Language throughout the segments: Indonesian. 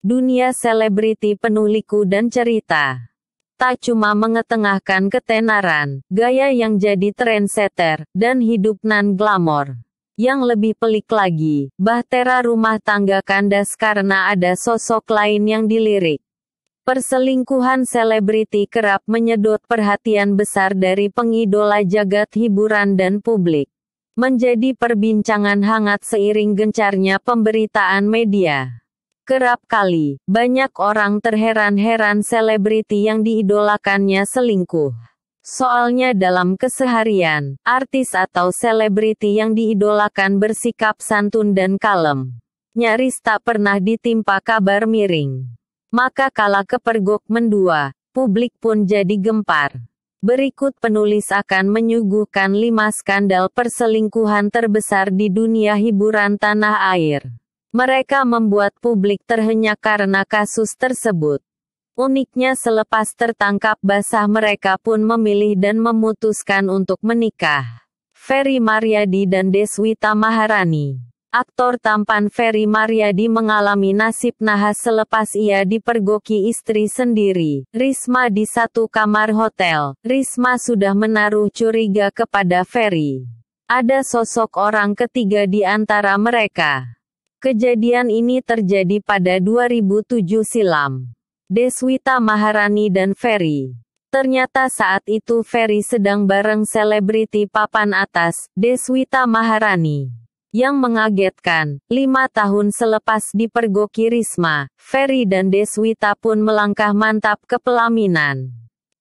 dunia selebriti penuh liku dan cerita. Tak cuma mengetengahkan ketenaran, gaya yang jadi trendsetter, dan hidup nan glamor Yang lebih pelik lagi, Bahtera rumah tangga kandas karena ada sosok lain yang dilirik. Perselingkuhan selebriti kerap menyedot perhatian besar dari pengidola jagat hiburan dan publik. Menjadi perbincangan hangat seiring gencarnya pemberitaan media. Kerap kali, banyak orang terheran-heran selebriti yang diidolakannya selingkuh. Soalnya dalam keseharian, artis atau selebriti yang diidolakan bersikap santun dan kalem. Nyaris tak pernah ditimpa kabar miring. Maka kala kepergok mendua, publik pun jadi gempar. Berikut penulis akan menyuguhkan lima skandal perselingkuhan terbesar di dunia hiburan tanah air. Mereka membuat publik terhenyak karena kasus tersebut. Uniknya selepas tertangkap basah mereka pun memilih dan memutuskan untuk menikah. Ferry Mariadi dan Deswita Maharani. Aktor tampan Ferry Mariadi mengalami nasib nahas selepas ia dipergoki istri sendiri, Risma di satu kamar hotel. Risma sudah menaruh curiga kepada Ferry. Ada sosok orang ketiga di antara mereka. Kejadian ini terjadi pada 2007 silam. Deswita Maharani dan Ferry. Ternyata saat itu Ferry sedang bareng selebriti papan atas, Deswita Maharani. Yang mengagetkan, lima tahun selepas dipergoki Risma, Ferry dan Deswita pun melangkah mantap ke pelaminan.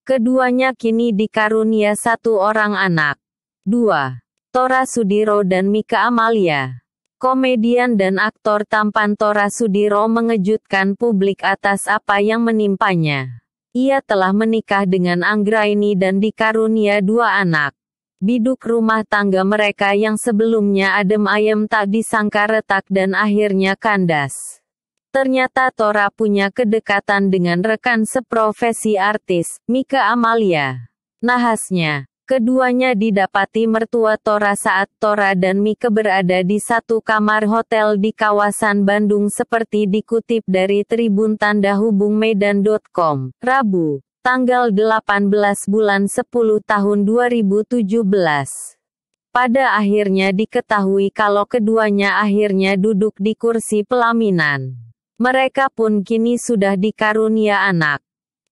Keduanya kini dikarunia satu orang anak. 2. Tora Sudiro dan Mika Amalia komedian dan aktor tampan Tora Sudiro mengejutkan publik atas apa yang menimpanya. Ia telah menikah dengan Anggraini dan dikarunia dua anak. Biduk rumah tangga mereka yang sebelumnya adem ayem tak disangka retak dan akhirnya kandas. Ternyata Tora punya kedekatan dengan rekan seprofesi artis, Mika Amalia. Nahasnya, Keduanya didapati mertua Tora saat Tora dan Mike berada di satu kamar hotel di kawasan Bandung seperti dikutip dari Tribun Tanda Hubung Medan.com, Rabu, tanggal 18 bulan 10 tahun 2017. Pada akhirnya diketahui kalau keduanya akhirnya duduk di kursi pelaminan. Mereka pun kini sudah dikarunia anak.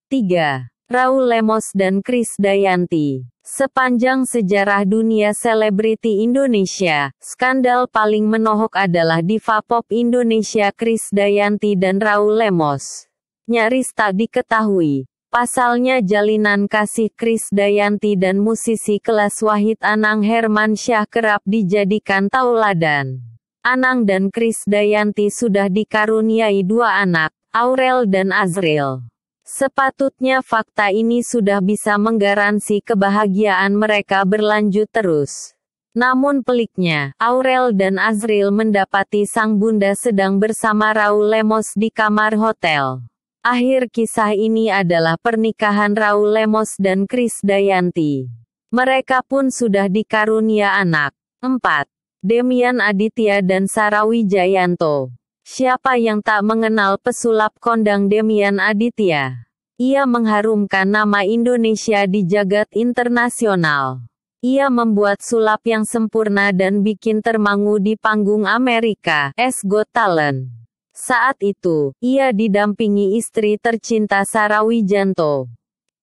3. Raul Lemos dan Chris Dayanti. Sepanjang sejarah dunia selebriti Indonesia, skandal paling menohok adalah diva pop Indonesia Chris Dayanti dan Raul Lemos. Nyaris tak diketahui. Pasalnya jalinan kasih Chris Dayanti dan musisi kelas Wahid Anang Hermansyah kerap dijadikan tauladan. Anang dan Chris Dayanti sudah dikaruniai dua anak, Aurel dan Azril. Sepatutnya fakta ini sudah bisa menggaransi kebahagiaan mereka berlanjut terus. Namun peliknya, Aurel dan Azril mendapati sang bunda sedang bersama Raul Lemos di kamar hotel. Akhir kisah ini adalah pernikahan Raul Lemos dan Kris Dayanti. Mereka pun sudah dikarunia anak. 4. Demian Aditya dan Sarawijayanto. Siapa yang tak mengenal pesulap kondang Demian Aditya? Ia mengharumkan nama Indonesia di jagat internasional. Ia membuat sulap yang sempurna dan bikin termangu di panggung Amerika, Es Got Talent. Saat itu, ia didampingi istri tercinta Sarah Wijanto.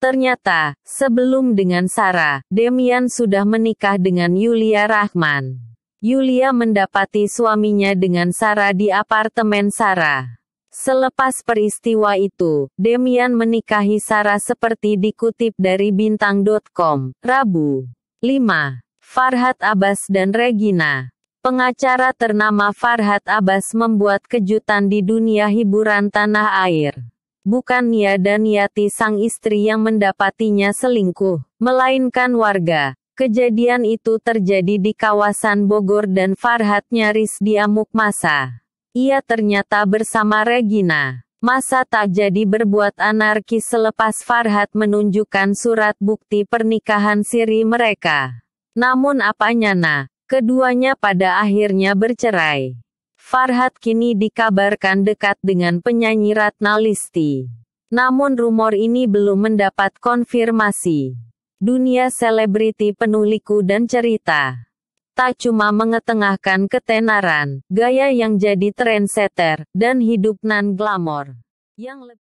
Ternyata, sebelum dengan Sarah, Demian sudah menikah dengan Yulia Rahman. Yulia mendapati suaminya dengan Sarah di apartemen Sarah. Selepas peristiwa itu, Demian menikahi Sarah seperti dikutip dari bintang.com, Rabu. 5. Farhat Abbas dan Regina. Pengacara ternama Farhat Abbas membuat kejutan di dunia hiburan tanah air. Bukan Nia dan Yati sang istri yang mendapatinya selingkuh, melainkan warga, Kejadian itu terjadi di kawasan Bogor dan Farhat nyaris diamuk masa. Ia ternyata bersama Regina. Masa tak jadi berbuat anarkis selepas Farhat menunjukkan surat bukti pernikahan siri mereka. Namun apanya nah, keduanya pada akhirnya bercerai. Farhat kini dikabarkan dekat dengan penyanyi Ratna Listi. Namun rumor ini belum mendapat konfirmasi dunia selebriti penuh liku dan cerita. Tak cuma mengetengahkan ketenaran, gaya yang jadi trendsetter, dan hidup nan-glamor. Yang lebih